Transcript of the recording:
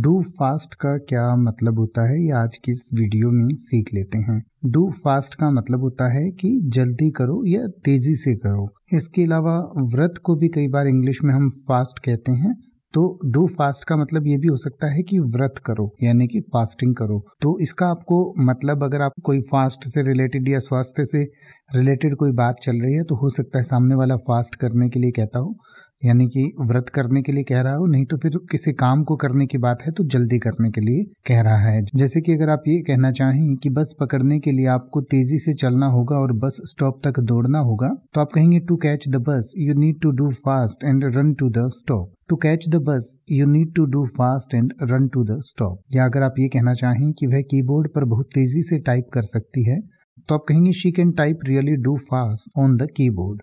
do fast का क्या मतलब होता है ये आज की इस वीडियो में सीख लेते हैं डू फास्ट का मतलब होता है कि जल्दी करो या तेजी से करो इसके अलावा व्रत को भी कई बार इंग्लिश में हम फास्ट कहते हैं तो डू फास्ट का मतलब ये भी हो सकता है कि व्रत करो यानी कि फास्टिंग करो तो इसका आपको मतलब अगर आप कोई फास्ट से रिलेटेड या स्वास्थ्य से रिलेटेड कोई बात चल रही है तो हो सकता है सामने वाला फास्ट करने के लिए कहता हो यानी कि व्रत करने के लिए कह रहा हो नहीं तो फिर किसी काम को करने की बात है तो जल्दी करने के लिए कह रहा है जैसे कि अगर आप ये कहना चाहें कि बस पकड़ने के लिए आपको तेजी से चलना होगा और बस स्टॉप तक दौड़ना होगा तो आप कहेंगे to catch the bus you need to do fast and run to the stop to catch the bus you need to do fast and run to the stop या अगर आप ये कहना चाहें कि वह कीबोर्ड पर बहुत तेजी से टाइप कर सकती है तो आप कहेंगे she can type really do fast on the keyboard